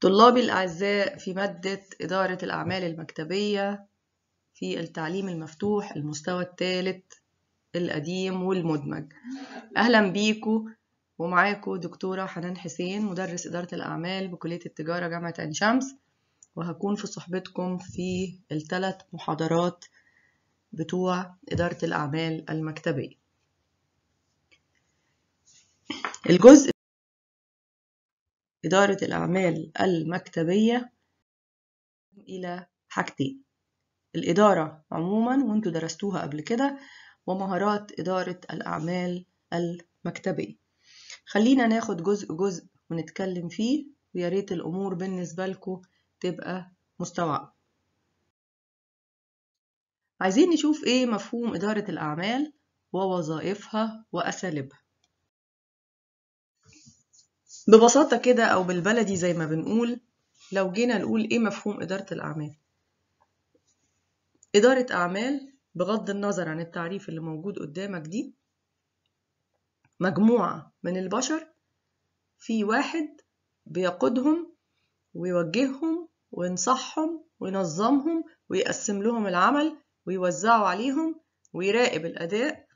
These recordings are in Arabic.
طلابي الأعزاء في مادة إدارة الأعمال المكتبية في التعليم المفتوح المستوى الثالث القديم والمدمج أهلا بيكو ومعاكو دكتورة حنان حسين مدرس إدارة الأعمال بكلية التجارة جامعة عين شمس وهكون في صحبتكم في الثلاث محاضرات بتوع إدارة الأعمال المكتبية الجزء إدارة الأعمال المكتبية إلى حاجتين الإدارة عموما وانتوا درستوها قبل كده ومهارات إدارة الأعمال المكتبية خلينا ناخد جزء جزء ونتكلم فيه وياريت الأمور بالنسبة لكم تبقى مستوعبة عايزين نشوف إيه مفهوم إدارة الأعمال ووظائفها وأساليبها ببساطة كده أو بالبلدي زي ما بنقول لو جينا نقول إيه مفهوم إدارة الأعمال إدارة أعمال بغض النظر عن التعريف اللي موجود قدامك دي مجموعة من البشر في واحد بيقودهم ويوجههم وينصحهم وينظمهم ويقسم لهم العمل ويوزعه عليهم ويراقب الأداء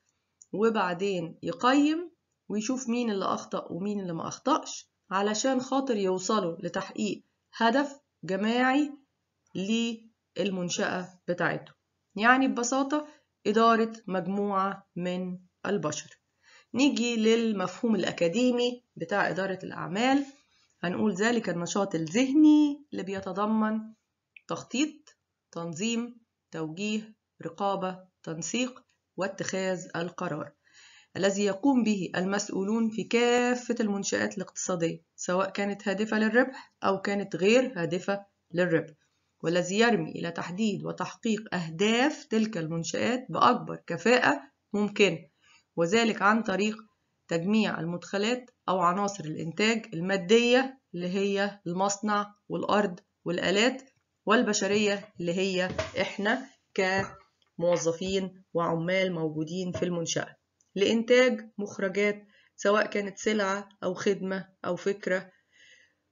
وبعدين يقيم ويشوف مين اللي أخطأ ومين اللي ما أخطأش علشان خاطر يوصلوا لتحقيق هدف جماعي للمنشأة بتاعته يعني ببساطة إدارة مجموعة من البشر نيجي للمفهوم الأكاديمي بتاع إدارة الأعمال هنقول ذلك النشاط الذهني اللي بيتضمن تخطيط تنظيم توجيه رقابة تنسيق واتخاذ القرار الذي يقوم به المسؤولون في كافة المنشآت الاقتصادية سواء كانت هادفة للربح أو كانت غير هادفة للربح والذي يرمي إلى تحديد وتحقيق أهداف تلك المنشآت بأكبر كفاءة ممكنة وذلك عن طريق تجميع المدخلات أو عناصر الإنتاج المادية اللي هي المصنع والأرض والآلات والبشرية اللي هي إحنا كموظفين وعمال موجودين في المنشأة لإنتاج مخرجات سواء كانت سلعة أو خدمة أو فكرة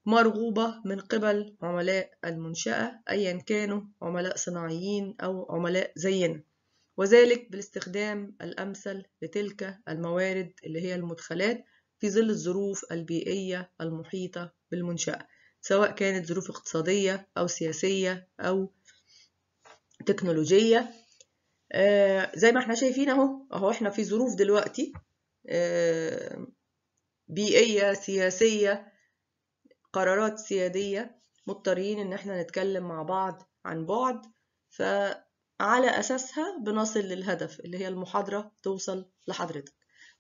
مرغوبة من قبل عملاء المنشأة أيا كانوا عملاء صناعيين أو عملاء زينا وذلك بالاستخدام الأمثل لتلك الموارد اللي هي المدخلات في ظل الظروف البيئية المحيطة بالمنشأة سواء كانت ظروف اقتصادية أو سياسية أو تكنولوجية آه، زي ما احنا شايفين اهو اهو احنا في ظروف دلوقتي آه، بيئية سياسية قرارات سيادية مضطرين ان احنا نتكلم مع بعض عن بعد فعلى اساسها بنصل للهدف اللي هي المحاضرة توصل لحضرتك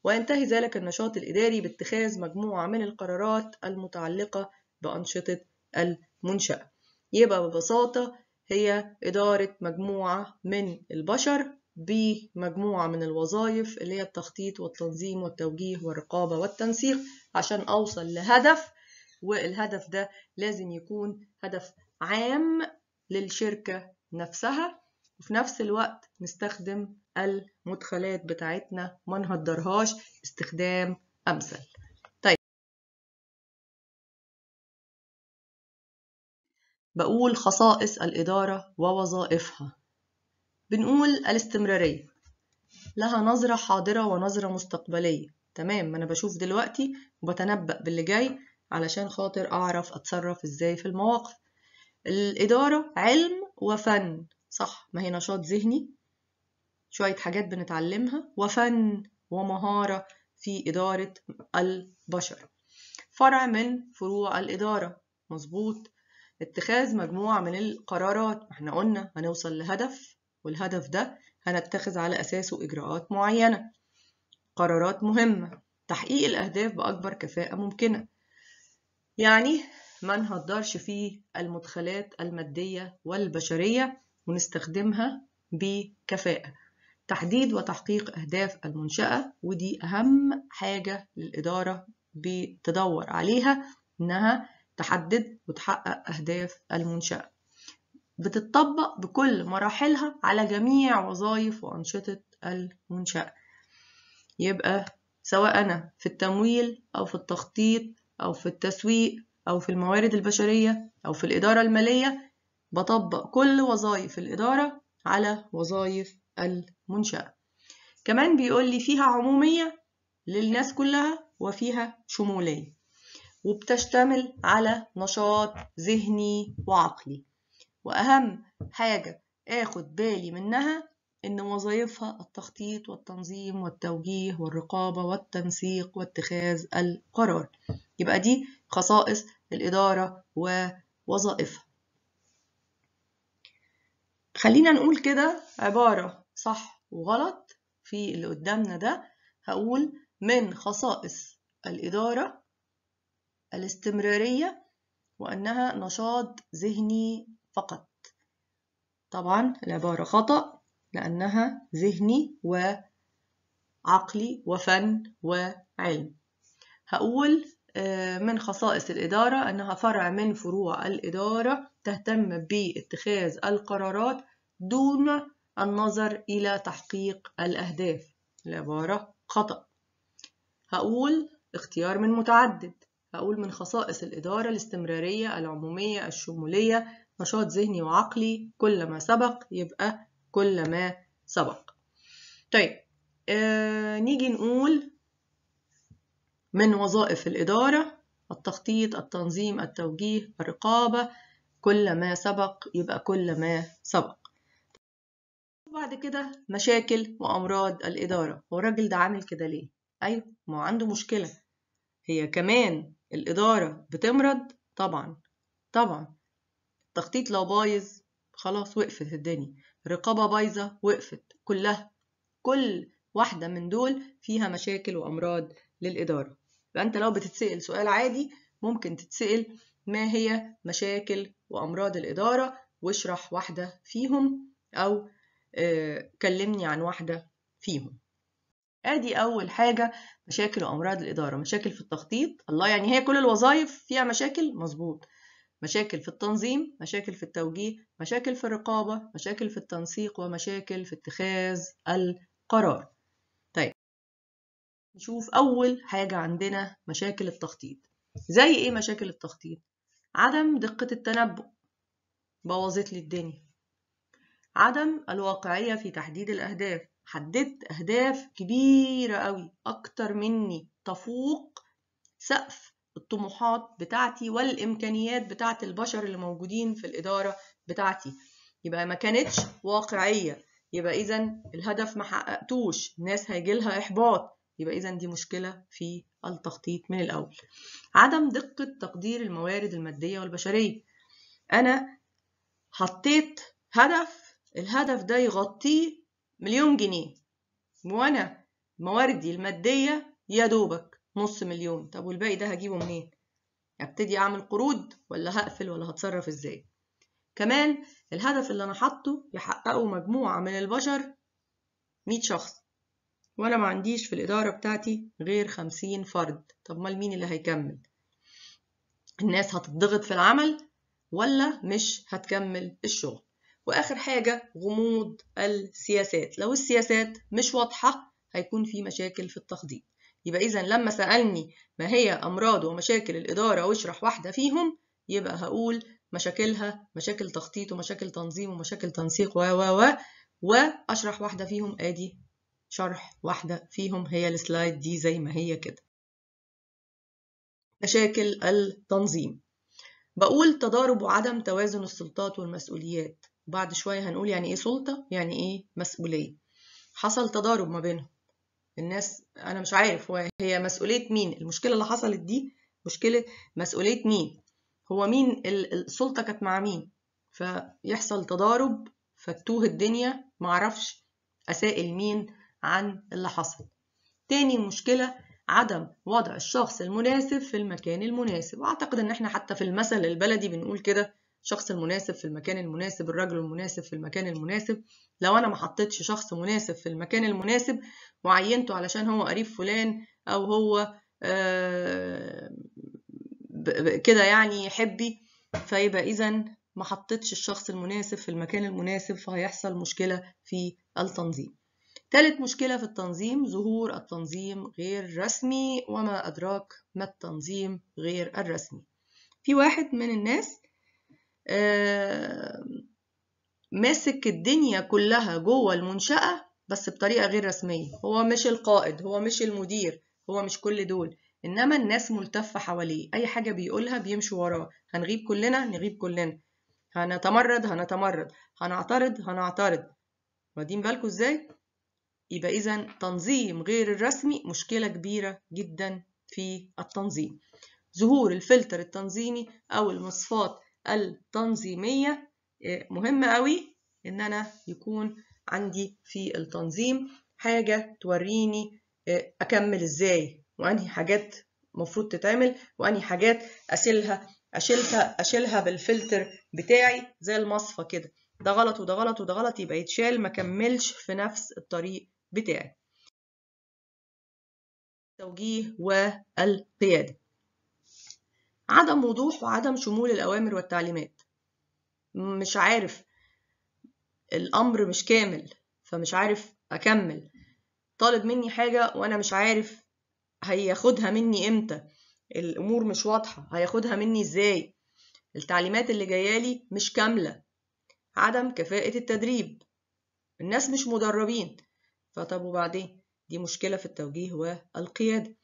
وينتهي ذلك النشاط الإداري باتخاذ مجموعة من القرارات المتعلقة بأنشطة المنشأة يبقى ببساطة هي إدارة مجموعة من البشر بمجموعة من الوظائف اللي هي التخطيط والتنظيم والتوجيه والرقابة والتنسيق عشان أوصل لهدف والهدف ده لازم يكون هدف عام للشركة نفسها وفي نفس الوقت نستخدم المدخلات بتاعتنا ما نهدرهاش استخدام أمثل بقول خصائص الإدارة ووظائفها بنقول الاستمرارية لها نظرة حاضرة ونظرة مستقبلية تمام ما أنا بشوف دلوقتي وبتنبأ باللي جاي علشان خاطر أعرف أتصرف إزاي في المواقف الإدارة علم وفن صح ما هي نشاط ذهني شوية حاجات بنتعلمها وفن ومهارة في إدارة البشر فرع من فروع الإدارة مظبوط اتخاذ مجموعة من القرارات احنا قلنا هنوصل لهدف والهدف ده هنتخذ على أساسه إجراءات معينة قرارات مهمة تحقيق الأهداف بأكبر كفاءة ممكنة يعني ما نهدرش فيه المدخلات المادية والبشرية ونستخدمها بكفاءة تحديد وتحقيق أهداف المنشأة ودي أهم حاجة للإدارة بتدور عليها إنها تحدد وتحقق أهداف المنشأة بتطبق بكل مراحلها على جميع وظائف وأنشطة المنشأة يبقى سواء أنا في التمويل أو في التخطيط أو في التسويق أو في الموارد البشرية أو في الإدارة المالية بطبق كل وظائف الإدارة على وظائف المنشأة كمان بيقول لي فيها عمومية للناس كلها وفيها شمولية وبتشتمل على نشاط ذهني وعقلي وأهم حاجة آخد بالي منها إن وظائفها التخطيط والتنظيم والتوجيه والرقابة والتنسيق واتخاذ القرار يبقى دي خصائص الإدارة ووظائفها خلينا نقول كده عبارة صح وغلط في اللي قدامنا ده هقول من خصائص الإدارة الاستمرارية وأنها نشاط ذهني فقط طبعا العبارة خطأ لأنها ذهني وعقلي وفن وعلم هقول آه، من خصائص الإدارة أنها فرع من فروع الإدارة تهتم باتخاذ القرارات دون النظر إلى تحقيق الأهداف العبارة خطأ هقول اختيار من متعدد أقول من خصائص الإدارة الاستمرارية العمومية الشمولية نشاط ذهني وعقلي كل ما سبق يبقى كل ما سبق طيب آه نيجي نقول من وظائف الإدارة التخطيط التنظيم التوجيه الرقابة كل ما سبق يبقى كل ما سبق وبعد كده مشاكل وأمراض الإدارة هو الراجل ده عامل كده ليه؟ أيوه ما هو عنده مشكلة هي كمان الإدارة بتمرض طبعا طبعا التخطيط لو بايظ خلاص وقفت الدنيا الرقابة بايظة وقفت كلها كل واحدة من دول فيها مشاكل وأمراض للإدارة فأنت لو بتتسأل سؤال عادي ممكن تتسأل ما هي مشاكل وأمراض الإدارة واشرح واحدة فيهم أو آه، كلمني عن واحدة فيهم ادي اول حاجه مشاكل وامراض الاداره مشاكل في التخطيط الله يعني هي كل الوظائف فيها مشاكل مظبوط مشاكل في التنظيم مشاكل في التوجيه مشاكل في الرقابه مشاكل في التنسيق ومشاكل في اتخاذ القرار طيب نشوف اول حاجه عندنا مشاكل التخطيط زي ايه مشاكل التخطيط عدم دقه التنبؤ بوظت لي الدنيا عدم الواقعيه في تحديد الاهداف حددت أهداف كبيرة قوي أكتر مني تفوق سقف الطموحات بتاعتي والإمكانيات بتاعت البشر اللي موجودين في الإدارة بتاعتي يبقى ما كانتش واقعية يبقى إذا الهدف ما حققتوش الناس هيجيلها إحباط يبقى إذا دي مشكلة في التخطيط من الأول عدم دقة تقدير الموارد المادية والبشرية أنا حطيت هدف الهدف ده يغطيه مليون جنيه وانا مواردي الماديه يا دوبك نص مليون طب والباقي ده هجيبه منين ابتدي اعمل قروض ولا هقفل ولا هتصرف ازاي كمان الهدف اللي انا حاطه يحققه مجموعه من البشر مية شخص وانا ما عنديش في الاداره بتاعتي غير خمسين فرد طب امال مين اللي هيكمل الناس هتضغط في العمل ولا مش هتكمل الشغل واخر حاجه غموض السياسات لو السياسات مش واضحه هيكون في مشاكل في التخطيط يبقى اذا لما سالني ما هي امراض ومشاكل الاداره واشرح واحده فيهم يبقى هقول مشاكلها مشاكل تخطيط ومشاكل تنظيم ومشاكل تنسيق و و و واشرح واحده فيهم ادي شرح واحده فيهم هي السلايد دي زي ما هي كده مشاكل التنظيم بقول تضارب وعدم توازن السلطات والمسؤوليات بعد شوية هنقول يعني إيه سلطة يعني إيه مسؤولية حصل تضارب ما بينهم الناس أنا مش عارف هي مسؤولية مين المشكلة اللي حصلت دي مشكلة مسؤولية مين هو مين السلطة كانت مع مين فيحصل تضارب فتوه الدنيا معرفش أسائل مين عن اللي حصل تاني مشكلة عدم وضع الشخص المناسب في المكان المناسب أعتقد إن إحنا حتى في المثل البلدي بنقول كده الشخص المناسب في المكان المناسب الرجل المناسب في المكان المناسب لو انا ما حطيتش شخص مناسب في المكان المناسب وعينته علشان هو قريب فلان او هو آه، كده يعني يحبي فيبقى اذا ما حطيتش الشخص المناسب في المكان المناسب فهيحصل مشكله في التنظيم تالت مشكله في التنظيم ظهور التنظيم غير رسمي وما ادراك ما التنظيم غير الرسمي في واحد من الناس آه، ماسك الدنيا كلها جوه المنشأة بس بطريقة غير رسمية هو مش القائد هو مش المدير هو مش كل دول إنما الناس ملتفة حواليه أي حاجة بيقولها بيمشوا وراه هنغيب كلنا نغيب كلنا هنتمرد هنتمرد هنعترض هنعترض واخدين بالكوا ازاي يبقى اذا تنظيم غير الرسمي مشكله كبيره جدا في التنظيم ظهور الفلتر التنظيمي او المصفات التنظيمية آه، مهم قوي إن أنا يكون عندي في التنظيم حاجة توريني آه، أكمل إزاي وأنهي حاجات مفروض تتعمل وأنهي حاجات أشيلها أشيلها أشيلها بالفلتر بتاعي زي المصفى كده ده غلط وده غلط وده غلط يبقى يتشال ما كملش في نفس الطريق بتاعي التوجيه والقيادة عدم وضوح وعدم شمول الأوامر والتعليمات مش عارف الأمر مش كامل فمش عارف أكمل طالب مني حاجة وأنا مش عارف هياخدها مني إمتى الأمور مش واضحة هياخدها مني إزاي التعليمات اللي جايالي مش كاملة عدم كفاءة التدريب الناس مش مدربين فطب وبعدين دي مشكلة في التوجيه والقيادة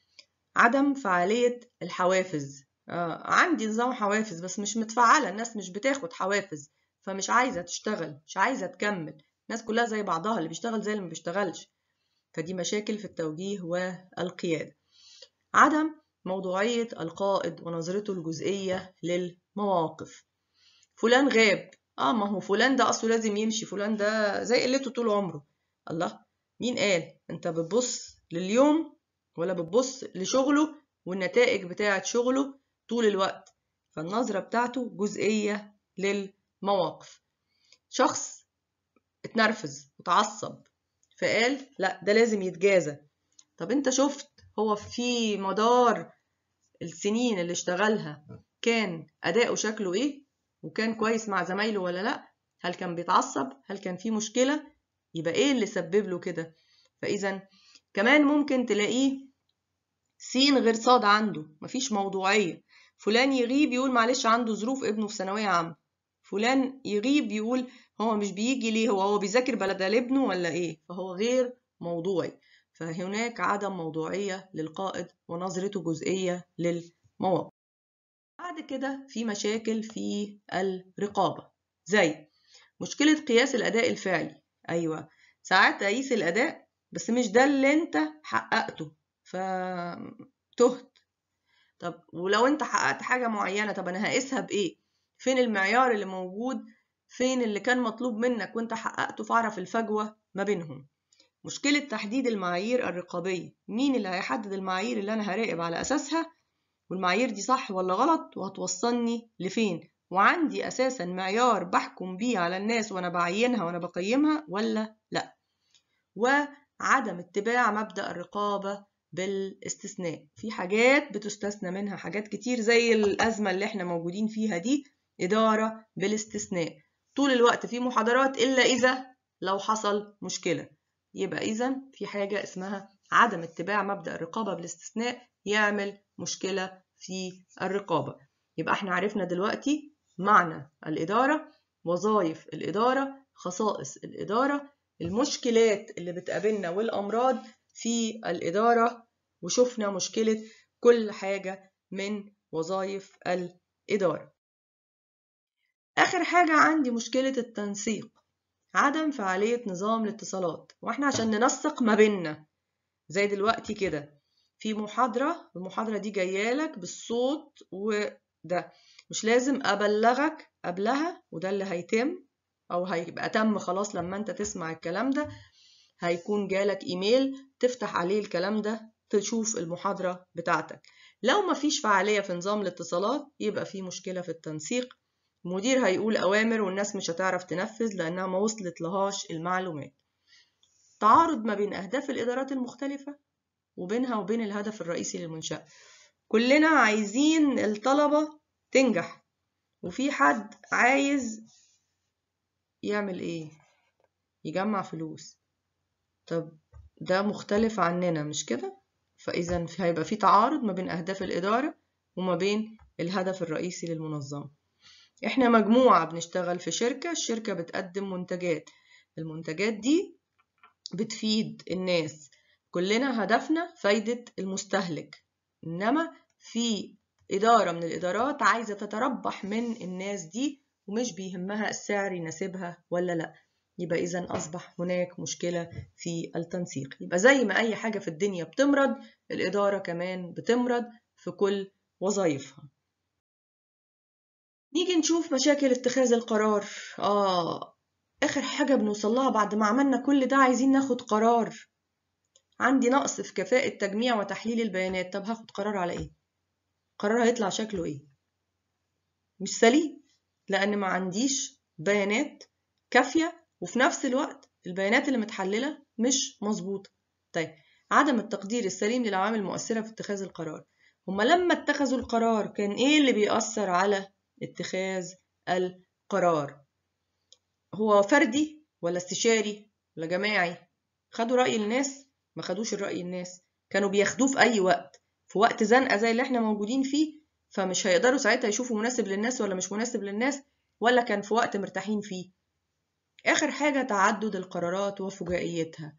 عدم فعالية الحوافز آه، عندي نظام حوافز بس مش متفعلة الناس مش بتاخد حوافز فمش عايزة تشتغل مش عايزة تكمل الناس كلها زي بعضها اللي بيشتغل زي اللي ما بيشتغلش فدي مشاكل في التوجيه والقيادة عدم موضوعية القائد ونظرته الجزئية للمواقف فلان غاب اه ما هو فلان ده اصله لازم يمشي فلان ده زي قلته طول عمره الله مين قال انت بتبص لليوم ولا بتبص لشغله والنتائج بتاعه شغله طول الوقت فالنظرة بتاعته جزئية للمواقف شخص اتنرفز وتعصب فقال لا ده لازم يتجازى طب انت شفت هو في مدار السنين اللي اشتغلها كان أداؤه شكله ايه وكان كويس مع زمايله ولا لا هل كان بيتعصب هل كان في مشكلة يبقى ايه اللي سبب له كده فإذا كمان ممكن تلاقيه سين غير صاد عنده مفيش موضوعية فلان يغيب يقول معلش عنده ظروف ابنه في ثانويه عامه فلان يغيب يقول هو مش بيجي ليه هو هو بيذاكر بلد لابنه ولا ايه فهو غير موضوعي فهناك عدم موضوعيه للقائد ونظرته جزئيه للمواقف بعد كده في مشاكل في الرقابه زي مشكله قياس الاداء الفعلي ايوه ساعات اقيس الاداء بس مش ده اللي انت حققته فتهت طب ولو انت حققت حاجه معينه طب انا هقيسها بايه فين المعيار اللي موجود فين اللي كان مطلوب منك وانت حققته فاعرف الفجوه ما بينهم مشكله تحديد المعايير الرقابيه مين اللي هيحدد المعايير اللي انا هراقب على اساسها والمعايير دي صح ولا غلط وهتوصلني لفين وعندي اساسا معيار بحكم بيه على الناس وانا بعينها وانا بقيمها ولا لا وعدم اتباع مبدا الرقابه بالاستثناء في حاجات بتستثنى منها حاجات كتير زي الأزمة اللي احنا موجودين فيها دي إدارة بالاستثناء طول الوقت في محاضرات إلا إذا لو حصل مشكلة يبقى إذا في حاجة اسمها عدم اتباع مبدأ الرقابة بالاستثناء يعمل مشكلة في الرقابة يبقى احنا عرفنا دلوقتي معنى الإدارة وظائف الإدارة خصائص الإدارة المشكلات اللي بتقابلنا والأمراض في الإدارة وشفنا مشكلة كل حاجة من وظائف الإدارة آخر حاجة عندي مشكلة التنسيق عدم فعالية نظام الاتصالات وإحنا عشان ننسق ما بيننا زي دلوقتي كده في محاضرة المحاضرة دي جايالك بالصوت وده مش لازم أبلغك قبلها وده اللي هيتم أو هيبقى تم خلاص لما أنت تسمع الكلام ده هيكون جالك إيميل تفتح عليه الكلام ده تشوف المحاضرة بتاعتك لو ما فيش فعالية في نظام الاتصالات يبقى في مشكلة في التنسيق المدير هيقول أوامر والناس مش هتعرف تنفذ لأنها ما وصلت لهاش المعلومات تعارض ما بين أهداف الإدارات المختلفة وبينها وبين الهدف الرئيسي للمنشأة كلنا عايزين الطلبة تنجح وفي حد عايز يعمل ايه يجمع فلوس طب ده مختلف عننا مش كده فإذا هيبقى في تعارض ما بين أهداف الإدارة وما بين الهدف الرئيسي للمنظمة إحنا مجموعة بنشتغل في شركة الشركة بتقدم منتجات المنتجات دي بتفيد الناس كلنا هدفنا فايدة المستهلك إنما في إدارة من الإدارات عايزة تتربح من الناس دي ومش بيهمها السعر يناسبها ولا لأ يبقى إذا أصبح هناك مشكلة في التنسيق يبقى زي ما أي حاجة في الدنيا بتمرض الإدارة كمان بتمرض في كل وظائفها نيجي نشوف مشاكل اتخاذ القرار آه آخر حاجة بنوصل لها بعد ما عملنا كل ده عايزين ناخد قرار عندي نقص في كفاءة تجميع وتحليل البيانات طب هاخد قرار على إيه؟ قرار هيطلع شكله إيه؟ مش سليم لأن ما عنديش بيانات كافية وفي نفس الوقت البيانات اللي متحللة مش مظبوطة طيب عدم التقدير السليم للعوامل المؤثرة في اتخاذ القرار هما لما اتخذوا القرار كان ايه اللي بيأثر على اتخاذ القرار هو فردي ولا استشاري ولا جماعي خدوا رأي الناس ما خدوش الرأي الناس كانوا بياخدوه في أي وقت في وقت زنقة زي اللي احنا موجودين فيه فمش هيقدروا ساعتها يشوفوا مناسب للناس ولا مش مناسب للناس ولا كان في وقت مرتاحين فيه آخر حاجة تعدد القرارات وفجائيتها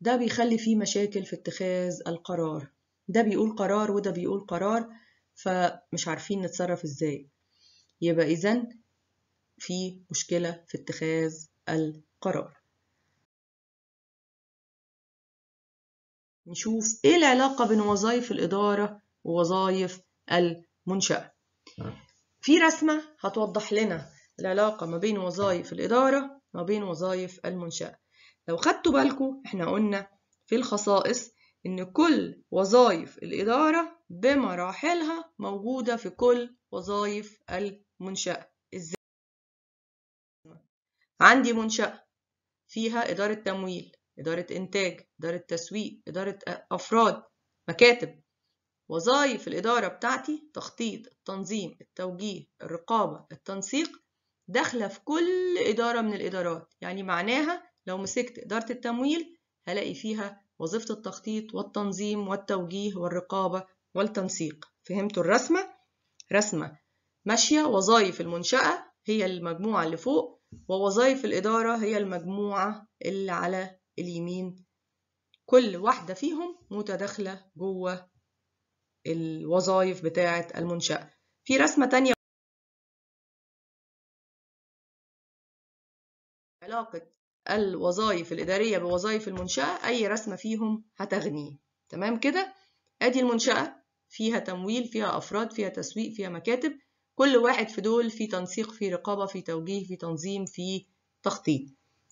ده بيخلي فيه مشاكل في اتخاذ القرار ده بيقول قرار وده بيقول قرار فمش عارفين نتصرف ازاي يبقى إذن في مشكلة في اتخاذ القرار نشوف ايه العلاقة بين وظائف الإدارة ووظائف المنشأة نعم. في رسمة هتوضح لنا العلاقة ما بين وظائف الإدارة ما بين وظائف المنشأة لو خدتوا بالكم احنا قلنا في الخصائص إن كل وظائف الإدارة بمراحلها موجودة في كل وظائف المنشأة إزاي؟ عندي منشأة فيها إدارة تمويل إدارة إنتاج إدارة تسويق إدارة أفراد مكاتب وظائف الإدارة بتاعتي تخطيط التنظيم التوجيه الرقابة التنسيق داخلة في كل إدارة من الإدارات يعني معناها لو مسكت إدارة التمويل هلاقي فيها وظيفة التخطيط والتنظيم والتوجيه والرقابة والتنسيق فهمتوا الرسمة؟ رسمة ماشية وظائف المنشأة هي المجموعة اللي فوق ووظائف الإدارة هي المجموعة اللي على اليمين كل واحدة فيهم متداخلة جوه الوظائف بتاعة المنشأة في رسمة تانية علاقة الوظائف الإدارية بوظائف المنشأة أي رسمة فيهم هتغني تمام كده أدي المنشأة فيها تمويل فيها أفراد فيها تسويق فيها مكاتب كل واحد في دول في تنسيق في رقابة في توجيه في تنظيم في تخطيط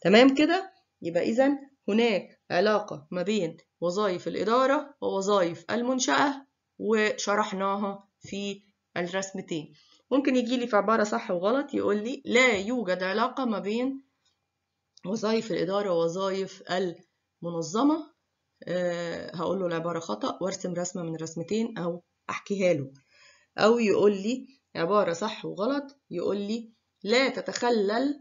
تمام كده يبقى إذا هناك علاقة ما بين وظائف الإدارة ووظائف المنشأة وشرحناها في الرسمتين ممكن يجي لي في عبارة صح وغلط يقول لي لا يوجد علاقة ما بين وظائف الإدارة ووظائف المنظمة آه، هقول له العبارة خطأ وارسم رسمة من رسمتين أو أحكيها له أو يقول لي عبارة صح وغلط يقول لي لا تتخلل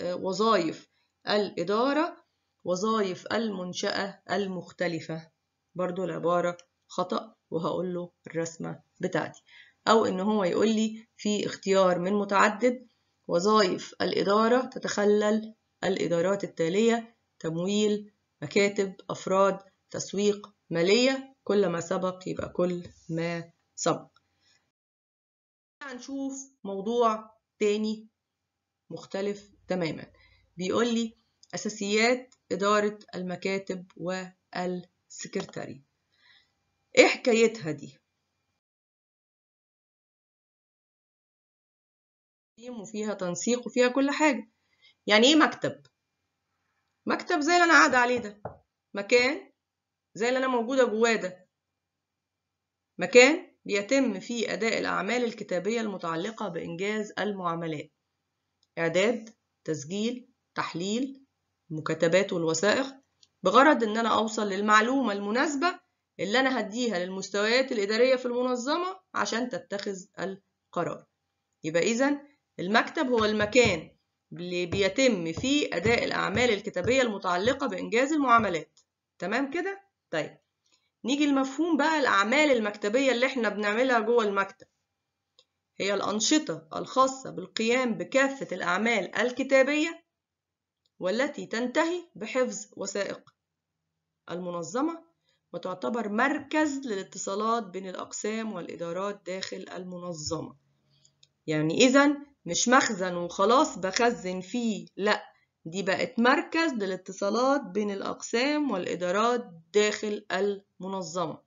آه، وظائف الإدارة وظائف المنشأة المختلفة برضو العبارة خطأ وهقول له الرسمة بتاعتي أو إن هو يقول لي في اختيار من متعدد وظائف الإدارة تتخلل الإدارات التالية تمويل مكاتب أفراد تسويق مالية كل ما سبق يبقى كل ما سبق هنشوف موضوع تاني مختلف تماما بيقول لي أساسيات إدارة المكاتب والسكرتاري إيه حكايتها دي؟ وفيها تنسيق وفيها كل حاجة يعني ايه مكتب مكتب زي اللي انا قاعده عليه ده مكان زي اللي انا موجوده جواه ده مكان بيتم فيه اداء الاعمال الكتابيه المتعلقه بانجاز المعاملات اعداد تسجيل تحليل المكتبات والوثائق بغرض ان انا اوصل للمعلومه المناسبه اللي انا هديها للمستويات الاداريه في المنظمه عشان تتخذ القرار يبقى اذا المكتب هو المكان اللي بيتم فيه أداء الأعمال الكتابية المتعلقة بإنجاز المعاملات تمام كده؟ طيب نيجي لمفهوم بقى الأعمال المكتبية اللي احنا بنعملها جوه المكتب هي الأنشطة الخاصة بالقيام بكافة الأعمال الكتابية والتي تنتهي بحفظ وثائق المنظمة وتعتبر مركز للاتصالات بين الأقسام والإدارات داخل المنظمة يعني إذا مش مخزن وخلاص بخزن فيه لأ دي بقت مركز للاتصالات بين الأقسام والإدارات داخل المنظمة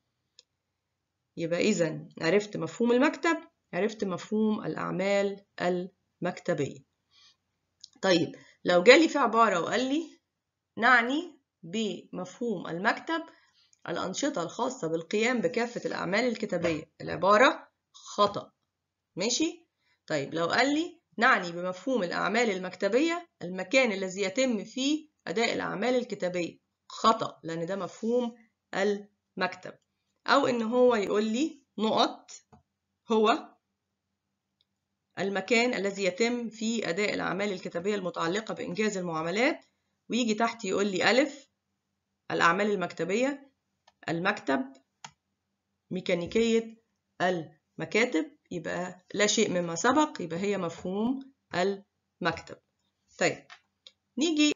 يبقى إذا عرفت مفهوم المكتب عرفت مفهوم الأعمال المكتبية طيب لو جالي في عبارة وقال لي نعني بمفهوم المكتب الأنشطة الخاصة بالقيام بكافة الأعمال الكتابية العبارة خطأ ماشي طيب لو قال لي نعني بمفهوم الأعمال المكتبية المكان الذي يتم فيه أداء الأعمال الكتابية خطأ لأن ده مفهوم المكتب أو إن هو يقول لي نقط هو المكان الذي يتم فيه أداء الأعمال الكتابية المتعلقة بإنجاز المعاملات ويجي تحت يقول لي ألف الأعمال المكتبية المكتب ميكانيكية المكاتب يبقى لا شيء مما سبق يبقى هي مفهوم المكتب طيب نيجي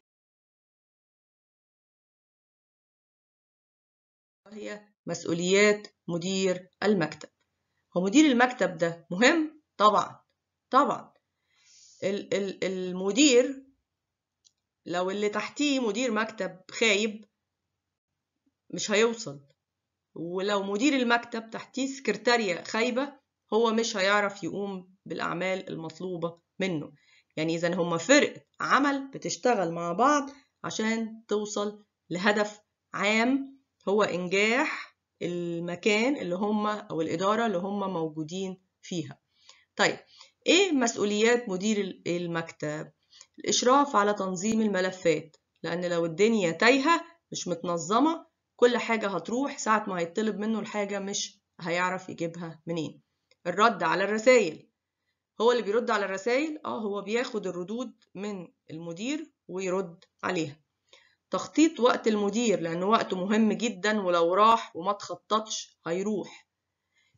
هي مسؤوليات مدير المكتب هو مدير المكتب ده مهم طبعا طبعا المدير لو اللي تحتيه مدير مكتب خايب مش هيوصل ولو مدير المكتب تحتيه سكرتارية خايبة هو مش هيعرف يقوم بالأعمال المطلوبة منه يعني إذا هما فرق عمل بتشتغل مع بعض عشان توصل لهدف عام هو إنجاح المكان اللي هما أو الإدارة اللي هما موجودين فيها طيب إيه مسؤوليات مدير المكتب؟ الإشراف على تنظيم الملفات لأن لو الدنيا تايهة مش متنظمة كل حاجة هتروح ساعة ما هيطلب منه الحاجة مش هيعرف يجيبها منين الرد على الرسائل هو اللي بيرد على الرسائل اه هو بياخد الردود من المدير ويرد عليها تخطيط وقت المدير لأن وقته مهم جدا ولو راح وما تخططش هيروح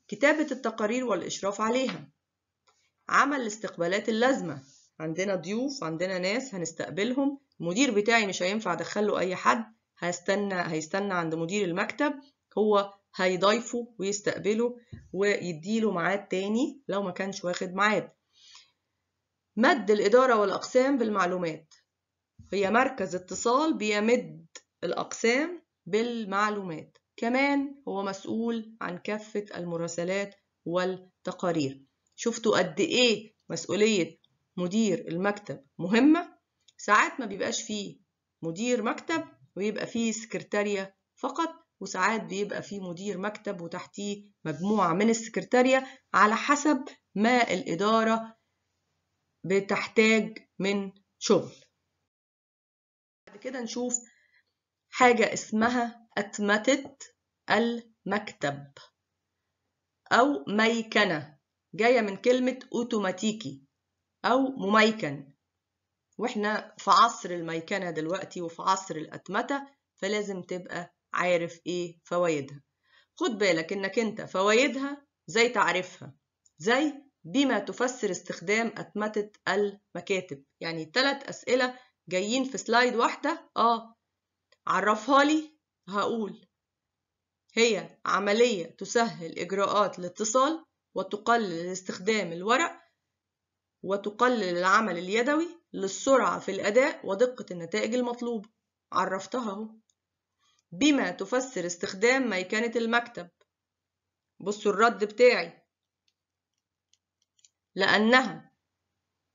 كتابة التقارير والإشراف عليها عمل الاستقبالات اللازمة عندنا ضيوف عندنا ناس هنستقبلهم المدير بتاعي مش هينفع أدخله أي حد هيستنى هيستنى عند مدير المكتب هو هيضيفه ويستقبله ويديله معاد تاني لو ما كانش واخد معاد مد الإدارة والأقسام بالمعلومات هي مركز اتصال بيمد الأقسام بالمعلومات كمان هو مسؤول عن كافة المراسلات والتقارير شفتوا قد إيه مسؤولية مدير المكتب مهمة ساعات ما بيبقاش فيه مدير مكتب ويبقى فيه سكرتارية فقط وساعات بيبقى في مدير مكتب وتحتيه مجموعة من السكرتارية على حسب ما الإدارة بتحتاج من شغل بعد كده نشوف حاجة اسمها أتمتة المكتب أو ميكنة جاية من كلمة أوتوماتيكي أو مميكن وإحنا في عصر الميكنة دلوقتي وفي عصر الأتمتة فلازم تبقى عارف ايه فوائدها خد بالك انك انت فوائدها زي تعريفها زي بما تفسر استخدام أتمتة المكاتب يعني ثلاث أسئلة جايين في سلايد واحدة اه عرفها لي هقول هي عملية تسهل إجراءات الاتصال وتقلل استخدام الورق وتقلل العمل اليدوي للسرعة في الأداء ودقة النتائج المطلوبة عرفتها اهو بما تفسر استخدام ميكنة المكتب بصوا الرد بتاعي لأنها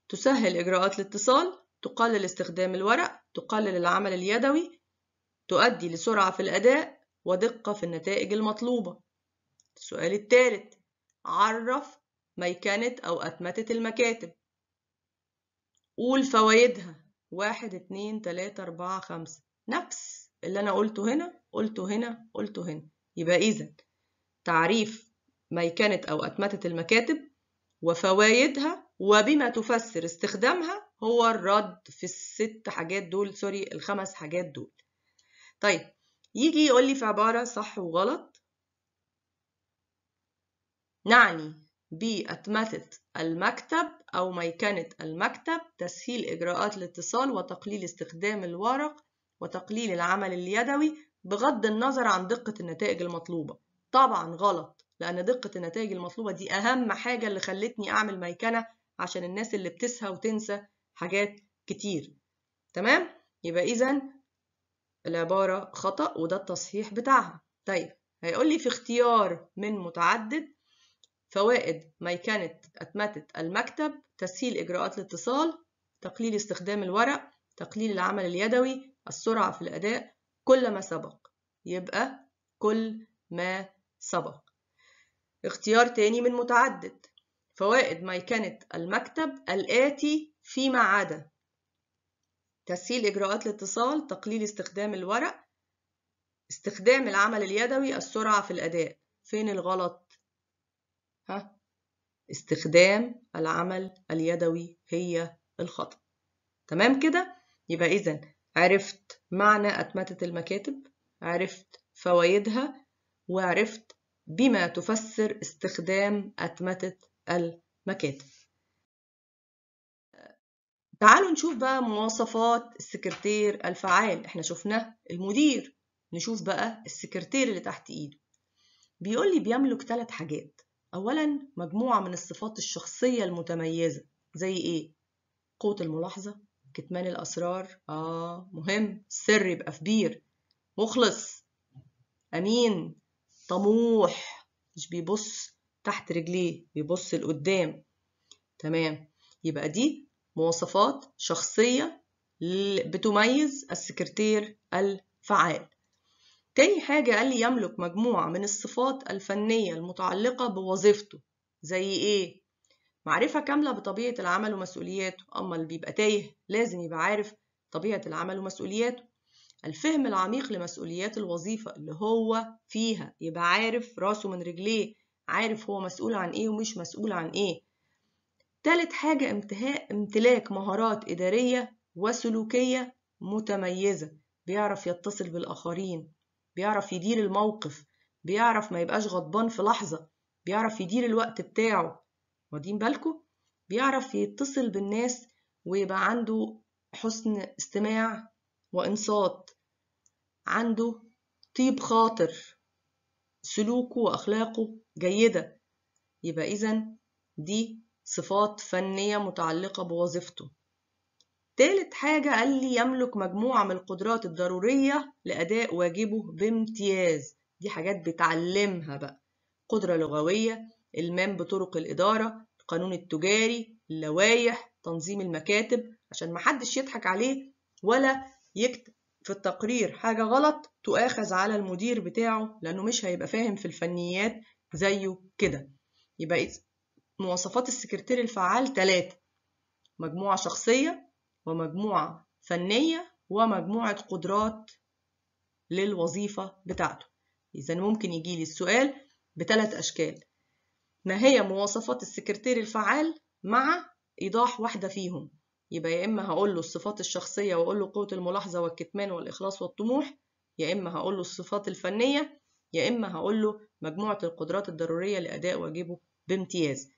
تسهل إجراءات الاتصال تقلل استخدام الورق تقلل العمل اليدوي تؤدي لسرعة في الأداء ودقة في النتائج المطلوبة السؤال الثالث عرف ميكنة أو أتمتة المكاتب قول فوائدها واحد اتنين تلاتة أربعة خمسة نفس اللي أنا قلته هنا قلته هنا قلته هنا يبقى إذا تعريف ميكنة أو أتمتة المكاتب وفوائدها وبما تفسر استخدامها هو الرد في الست حاجات دول سوري الخمس حاجات دول طيب يجي يقول لي في عبارة صح وغلط نعني بأتمتة المكتب أو ميكنة المكتب تسهيل إجراءات الاتصال وتقليل استخدام الورق وتقليل العمل اليدوي بغض النظر عن دقة النتائج المطلوبة طبعا غلط لأن دقة النتائج المطلوبة دي أهم حاجة اللي خلتني أعمل ميكنة عشان الناس اللي بتسهى وتنسى حاجات كتير تمام؟ يبقى إذا العبارة خطأ وده التصحيح بتاعها طيب هيقول لي في اختيار من متعدد فوائد ميكنة أتمتة المكتب تسهيل إجراءات الاتصال تقليل استخدام الورق تقليل العمل اليدوي السرعة في الأداء كل ما سبق يبقى كل ما سبق اختيار تاني من متعدد فوائد ميكنة المكتب الآتي فيما عدا تسهيل إجراءات الاتصال تقليل استخدام الورق استخدام العمل اليدوي السرعة في الأداء فين الغلط؟ ها؟ استخدام العمل اليدوي هي الخطأ تمام كده؟ يبقى إذن عرفت معنى أتمتة المكاتب عرفت فوائدها وعرفت بما تفسر استخدام أتمتة المكاتب تعالوا نشوف بقى مواصفات السكرتير الفعال احنا شفناه المدير نشوف بقى السكرتير اللي تحت ايده بيقول لي بيملك ثلاث حاجات اولا مجموعه من الصفات الشخصيه المتميزه زي ايه قوه الملاحظه كتمان الأسرار آه مهم السر يبقى كبير مخلص أمين طموح مش بيبص تحت رجليه بيبص لقدام تمام يبقى دي مواصفات شخصية بتميز السكرتير الفعال تاني حاجة قال لي يملك مجموعة من الصفات الفنية المتعلقة بوظيفته زي إيه؟ معرفة كاملة بطبيعة العمل ومسؤولياته أما اللي بيبقى تايه لازم يبقى عارف طبيعة العمل ومسؤولياته الفهم العميق لمسؤوليات الوظيفة اللي هو فيها يبقى عارف راسه من رجليه عارف هو مسؤول عن إيه ومش مسؤول عن إيه تالت حاجة امتهاء امتلاك مهارات إدارية وسلوكية متميزة بيعرف يتصل بالآخرين بيعرف يدير الموقف بيعرف ما يبقاش غضبان في لحظة بيعرف يدير الوقت بتاعه واخدين بالكم بيعرف يتصل بالناس ويبقى عنده حسن استماع وانصات عنده طيب خاطر سلوكه واخلاقه جيده يبقى اذا دي صفات فنيه متعلقه بوظيفته تالت حاجة قال لي يملك مجموعة من القدرات الضرورية لأداء واجبه بامتياز دي حاجات بتعلمها بقى قدرة لغوية المام بطرق الإدارة القانون التجاري اللوائح تنظيم المكاتب عشان محدش يضحك عليه ولا يكتب في التقرير حاجة غلط تؤاخذ على المدير بتاعه لأنه مش هيبقى فاهم في الفنيات زيه كده يبقى مواصفات السكرتير الفعال ثلاثة مجموعة شخصية ومجموعة فنية ومجموعة قدرات للوظيفة بتاعته إذا ممكن يجي لي السؤال بثلاث أشكال ما هي مواصفات السكرتير الفعال مع إيضاح واحدة فيهم يبقى يا إما هقول له الصفات الشخصية وأقول له قوة الملاحظة والكتمان والإخلاص والطموح يا إما هقول له الصفات الفنية يا إما هقول له مجموعة القدرات الضرورية لأداء واجبه بامتياز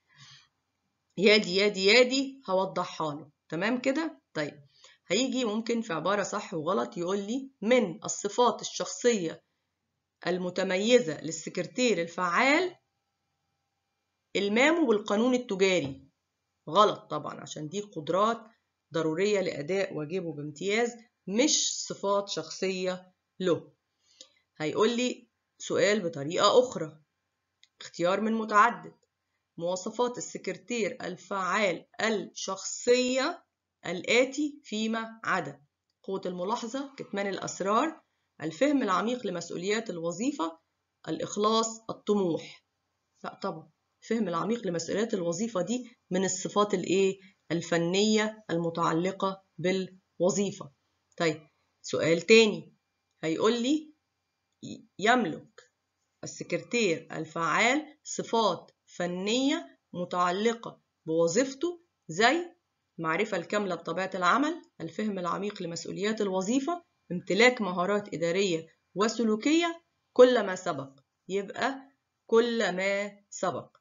يادي يادي يادي هوضحها له تمام كده طيب هيجي ممكن في عبارة صح وغلط يقول لي من الصفات الشخصية المتميزة للسكرتير الفعال المامه بالقانون التجاري غلط طبعا عشان دي قدرات ضرورية لأداء واجبه بامتياز مش صفات شخصية له هيقول لي سؤال بطريقة أخرى اختيار من متعدد مواصفات السكرتير الفعال الشخصية الآتي فيما عدا قوة الملاحظة كتمان الأسرار الفهم العميق لمسؤوليات الوظيفة الإخلاص الطموح لا طبعا الفهم العميق لمسؤوليات الوظيفة دي من الصفات الإيه؟ الفنية المتعلقة بالوظيفة طيب سؤال تاني هيقول لي يملك السكرتير الفعال صفات فنية متعلقة بوظيفته زي المعرفة الكاملة بطبيعة العمل الفهم العميق لمسؤوليات الوظيفة امتلاك مهارات إدارية وسلوكية كل ما سبق يبقى كل ما سبق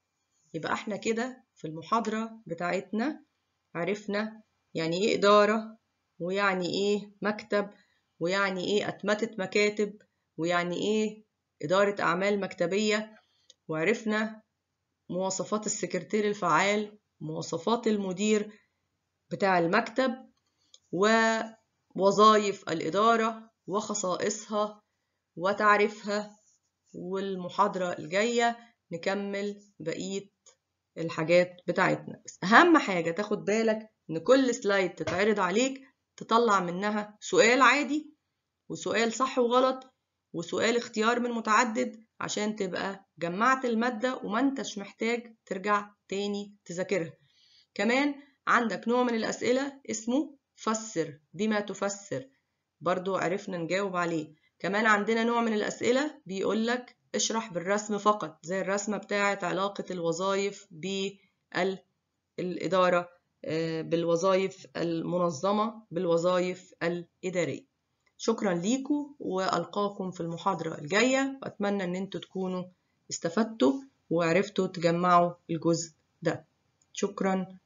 يبقى احنا كده في المحاضرة بتاعتنا عرفنا يعني ايه إدارة ويعني ايه مكتب ويعني ايه أتمتة مكاتب ويعني ايه إدارة أعمال مكتبية وعرفنا مواصفات السكرتير الفعال مواصفات المدير بتاع المكتب ووظائف الإدارة وخصائصها وتعريفها والمحاضرة الجاية نكمل بقية الحاجات بتاعتنا بس اهم حاجه تاخد بالك ان كل سلايد تتعرض عليك تطلع منها سؤال عادي وسؤال صح وغلط وسؤال اختيار من متعدد عشان تبقى جمعت المادة وما انتش محتاج ترجع تاني تذاكرها كمان عندك نوع من الأسئلة اسمه فسر بما تفسر برضو عرفنا نجاوب عليه كمان عندنا نوع من الأسئلة بيقولك اشرح بالرسم فقط زي الرسمة بتاعة علاقة الوظائف بالإدارة آه، بالوظائف المنظمة بالوظائف الإدارية شكرا ليكم وألقاكم في المحاضرة الجاية وأتمنى أن انتوا تكونوا استفدتوا وعرفتوا تجمعوا الجزء ده شكرا